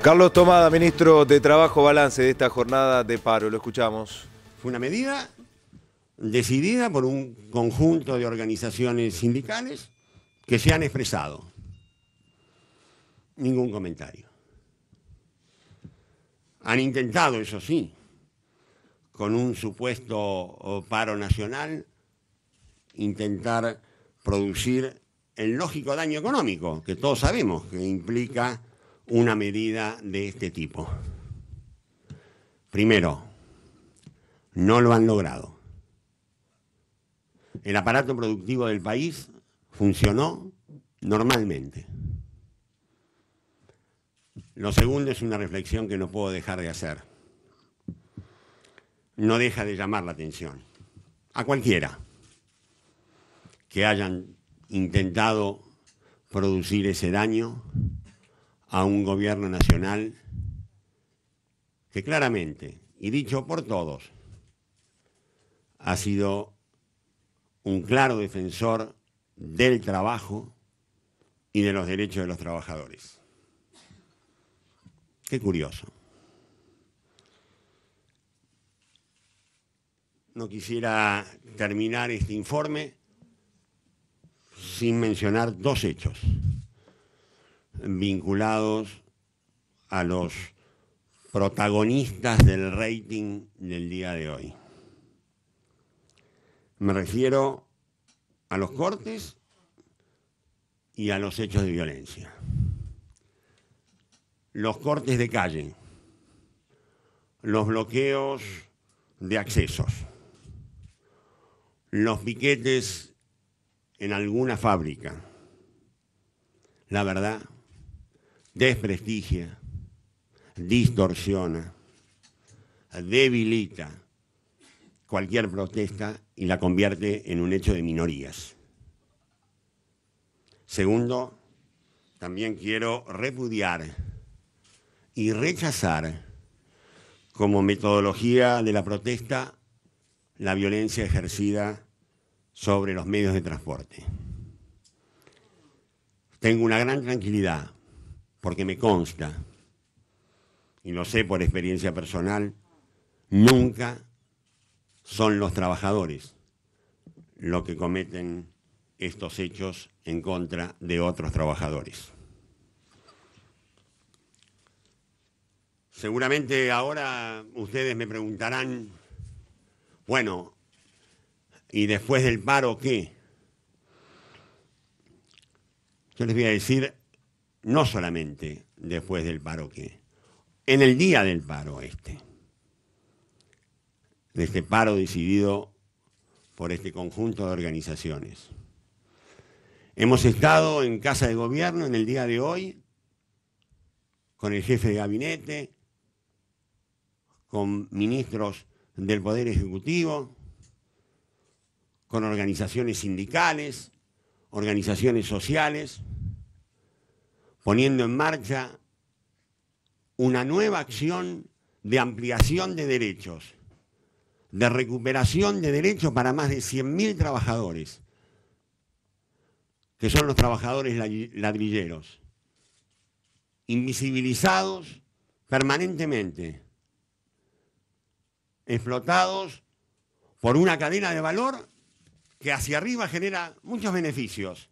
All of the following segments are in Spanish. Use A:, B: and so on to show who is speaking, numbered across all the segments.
A: Carlos Tomada, ministro de Trabajo Balance de esta jornada de paro, lo escuchamos. Fue una medida decidida por un conjunto de organizaciones sindicales que se han expresado. Ningún comentario. Han intentado, eso sí, con un supuesto paro nacional, intentar producir el lógico daño económico, que todos sabemos que implica una medida de este tipo. Primero, no lo han logrado. El aparato productivo del país funcionó normalmente. Lo segundo es una reflexión que no puedo dejar de hacer. No deja de llamar la atención a cualquiera que hayan intentado producir ese daño a un gobierno nacional que claramente, y dicho por todos, ha sido un claro defensor del trabajo y de los derechos de los trabajadores. Qué curioso. No quisiera terminar este informe sin mencionar dos hechos vinculados a los protagonistas del rating del día de hoy. Me refiero a los cortes y a los hechos de violencia. Los cortes de calle, los bloqueos de accesos, los piquetes en alguna fábrica. La verdad, desprestigia, distorsiona, debilita cualquier protesta y la convierte en un hecho de minorías. Segundo, también quiero repudiar y rechazar como metodología de la protesta la violencia ejercida sobre los medios de transporte. Tengo una gran tranquilidad porque me consta, y lo sé por experiencia personal, nunca son los trabajadores los que cometen estos hechos en contra de otros trabajadores. Seguramente ahora ustedes me preguntarán, bueno, ¿y después del paro qué? Yo les voy a decir no solamente después del paro que, en el día del paro este, de este paro decidido por este conjunto de organizaciones. Hemos estado en Casa de Gobierno en el día de hoy con el jefe de gabinete, con ministros del Poder Ejecutivo, con organizaciones sindicales, organizaciones sociales poniendo en marcha una nueva acción de ampliación de derechos, de recuperación de derechos para más de 100.000 trabajadores, que son los trabajadores ladrilleros, invisibilizados permanentemente, explotados por una cadena de valor que hacia arriba genera muchos beneficios,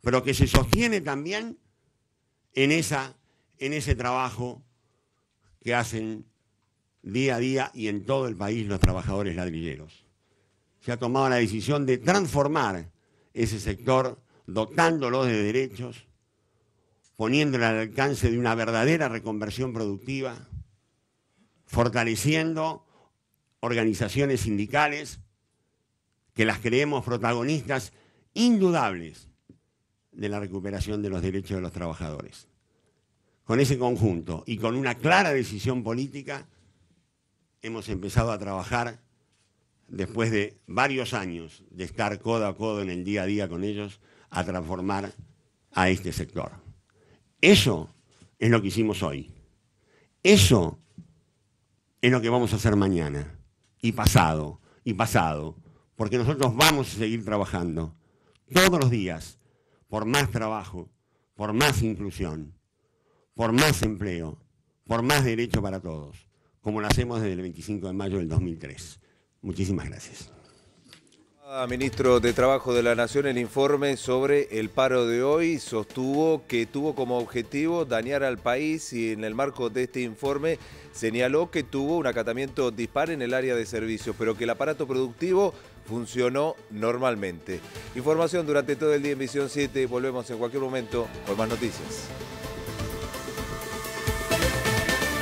A: pero que se sostiene también en, ese trabajo que hacen día a día y en todo el país los trabajadores ladrilleros. Se ha tomado la decisión de transformar ese sector dotándolo de derechos, poniéndolo al alcance de una verdadera reconversión productiva, fortaleciendo organizaciones sindicales que las creemos protagonistas indudables de la recuperación de los derechos de los trabajadores. Con ese conjunto y con una clara decisión política, hemos empezado a trabajar después de varios años de estar codo a codo en el día a día con ellos, a transformar a este sector. Eso es lo que hicimos hoy. Eso es lo que vamos a hacer mañana y pasado y pasado, porque nosotros vamos a seguir trabajando todos los días por más trabajo, por más inclusión, por más empleo, por más derecho para todos, como lo hacemos desde el 25 de mayo del 2003. Muchísimas gracias. Ah, ministro de Trabajo de la Nación, el informe sobre el paro de hoy sostuvo que tuvo como objetivo dañar al país y en el marco de este informe señaló que tuvo un acatamiento dispar en el área de servicios, pero que el aparato productivo funcionó normalmente. Información durante todo el día en Visión 7, volvemos en cualquier momento con más noticias.